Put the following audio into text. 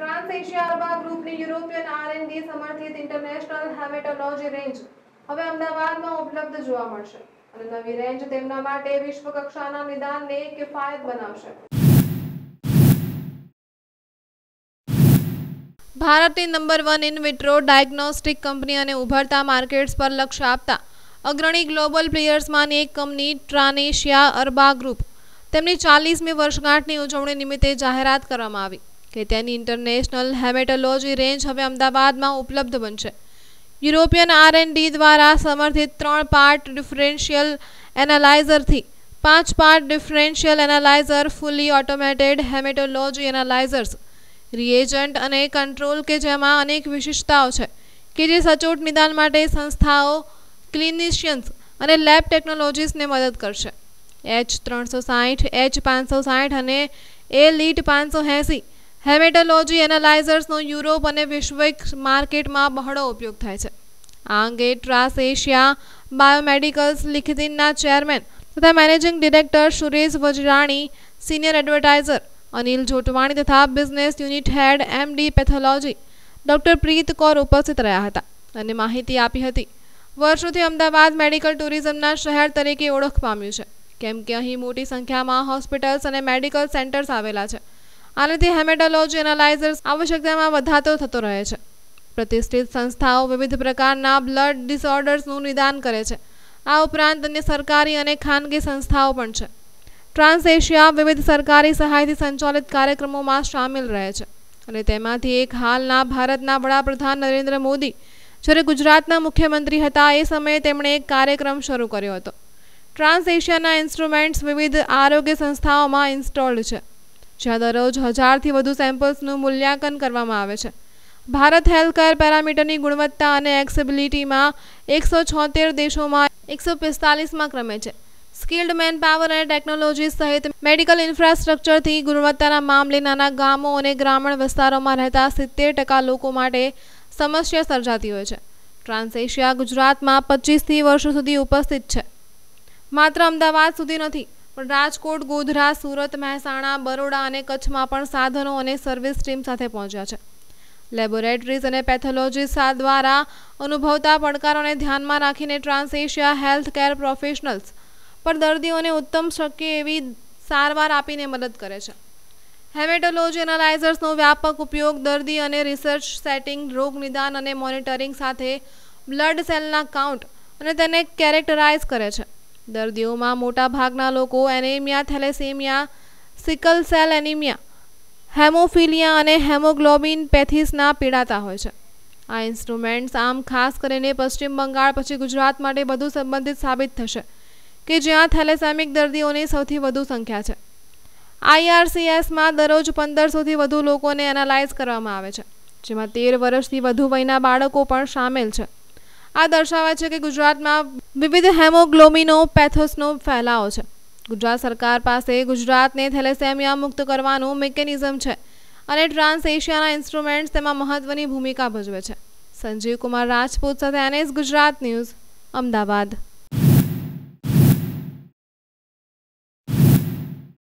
trans અરબા ગ્રુપની European R and D સમર્થિત ઇન્ટરનેશનલ હેમેટોલોજી રેન્જ હવે અમદાવાદમાં ઉપલબ્ધ જોવા મળશે અને નવી રેન્જ તેમના માટે વિશ્વ કક્ષાના નિદાનને કિફાયત બનાવશે ભારતની number one in vitro diagnostic કંપની અને ઉભરતા માર્કેટ્સ પર લક્ષ્ય આપતા અગ્રણી ગ્લોબલ પ્લેયર્સમાંની એક કંપની ટ્રાનેશિયા અરબા ગ્રુપ તેમની ચાલીસમી વર્ષગાંઠની ઉજવણી નિમિત્તે જાહેરાત કરવામાં આવી કે તેની ઇન્ટરનેશનલ હેમેટોલોજી રેન્જ હવે અમદાવાદમાં ઉપલબ્ધ બનશે યુરોપિયન આર એન્ડ ડી દ્વારા સમર્થિત ત્રણ પાર્ટ ડિફરેન્શિયલ એનાલાઇઝરથી પાંચ part differential analyser fully automated haematology analysers reagent અને કંટ્રોલ કે જેમાં અનેક વિશિષ્ટતાઓ છે કે જે સચોટ નિદાન માટે સંસ્થાઓ ક્લિનિશિયન્સ અને લેબ ટેકનોલોજીસને મદદ કરશે એચ ત્રણસો સાહીઠ એચ પાંચસો સાહીઠ અને એ લીટ પાંચસો એંસી હેમેટોલોજી એનાલાઇઝર્સનો યુરોપ અને વૈશ્વિક માર્કેટમાં બહોળો ઉપયોગ થાય છે આ અંગે ટ્રાસ એશિયા બાયોમેડિકલ્સ લિખિતિનના ચેરમેન તથા managing director Suresh Vajrani senior advertiser Anil Jotwani તથા business unit head MD pathology doctor Preet Kaur ઉપસ્થિત રહ્યા હતા અને માહિતી આપી હતી વર્ષોથી અમદાવાદ મેડિકલ ટુરિઝમના શહેર તરીકે ઓળખ પામ્યું છે કેમ કે અહીં મોટી સંખ્યામાં હોસ્પિટલ્સ અને મેડિકલ સેન્ટર્સ આવેલા છે આનાથી હેમેટોલોજી એનાલાઇઝર્સ આવશ્યકતામાં વધારો થતો રહે છે પ્રતિષ્ઠિત સંસ્થાઓ વિવિધ પ્રકારના બ્લડ ડિસઓર્ડર્સનું નિદાન કરે છે આ ઉપરાંત અન્ય સરકારી અને ખાનગી સંસ્થાઓ પણ છે ટ્રાન્સ એશિયા વિવિધ સરકારી સહાયથી સંચાલિત કાર્યક્રમોમાં સામેલ રહે છે અને તેમાંથી એક હાલના ભારતના વડાપ્રધાન નરેન્દ્ર મોદી જ્યારે ગુજરાતના મુખ્યમંત્રી હતા એ સમયે તેમણે એક કાર્યક્રમ શરૂ કર્યો હતો ટ્રાન્સ એશિયાના ઇન્સ્ટ્રુમેન્ટ્સ વિવિધ આરોગ્ય સંસ્થાઓમાં ઇન્સ્ટોલ્ડ છે જ્યાં દરરોજ હજારથી વધુ સેમ્પલ્સનું મૂલ્યાંકન કરવામાં આવે છે ભારત હેલ્થકેર પેરામીટરની ગુણવત્તા અને એક્સેબિલિટીમાં એકસો છોતેર દેશોમાં એકસો પિસ્તાલીસમાં ક્રમે છે સ્કિલ્ડ મેન પાવર અને ટેકનોલોજી સહિત મેડિકલ ઇન્ફ્રાસ્ટ્રક્ચરથી ગુણવત્તાના મામલે નાના ગામો અને ગ્રામીણ વિસ્તારોમાં રહેતા સિત્તેર ટકા લોકો માટે સમસ્યા સર્જાતી હોય છે ટ્રાન્સેશિયા ગુજરાતમાં પચીસથી વર્ષો સુધી ઉપસ્થિત છે માત્ર અમદાવાદ સુધી નથી પણ રાજકોટ ગોધરા સુરત મહેસાણા બરોડા અને કચ્છમાં પણ સાધનો અને સર્વિસ ટીમ સાથે પહોંચ્યા છે લેબોરેટરીઝ અને પેથોલોજીસ્ટ દ્વારા અનુભવતા પડકારોને ધ્યાનમાં રાખીને ટ્રાન્સએશિયા હેલ્થ કેર પ્રોફેશનલ્સ પર દર્દીઓને ઉત્તમ શક્ય એવી સારવાર આપીને મદદ કરે છે હેમેટોલોજી એનાલાઇઝર્સનો વ્યાપક ઉપયોગ દર્દી અને રિસર્ચ સેટિંગ રોગ નિદાન અને મોનિટરિંગ સાથે બ્લડ સેલના કાઉન્ટ અને તેને કેરેક્ટરાઇઝ કરે છે દર્દીઓમાં મોટાભાગના લોકો anaemia thalassaemia sickle cell anaemia haemophilia અને હેમોગ્લોબિન પેથિસના પીડાતા હોય છે આ ઇન્સ્ટ્રુમેન્ટ્સ આમ ખાસ કરીને પશ્ચિમ બંગાળ પછી ગુજરાત માટે વધુ સંબંધિત સાબિત થશે કે જ્યાં થેલેસેમિક દર્દીઓની સૌથી વધુ સંખ્યા છે આઈઆરસીએસમાં દરરોજ પંદરસોથી વધુ લોકોને એનાલાઇઝ કરવામાં આવે છે જેમાં તેર વર્ષથી વધુ વયના બાળકો પણ સામેલ છે આ દર્શાવે છે કે ગુજરાતમાં વિવિધ હેમોગ્લોમિનો પેથોસનો ફેલાવો છે ગુજરાત સરકાર પાસે ગુજરાતને થેલેસેમિયા મુક્ત કરવાનું મિકેનિઝમ છે અને ટ્રાન્સ એશિયાના ઇન્સ્ટ્રુમેન્ટ્સ તેમાં મહત્વની ભૂમિકા ભજવે છે સંજીવ કુમાર રાજપૂત સાથે એનએસ ગુજરાત ન્યૂઝ અમદાવાદ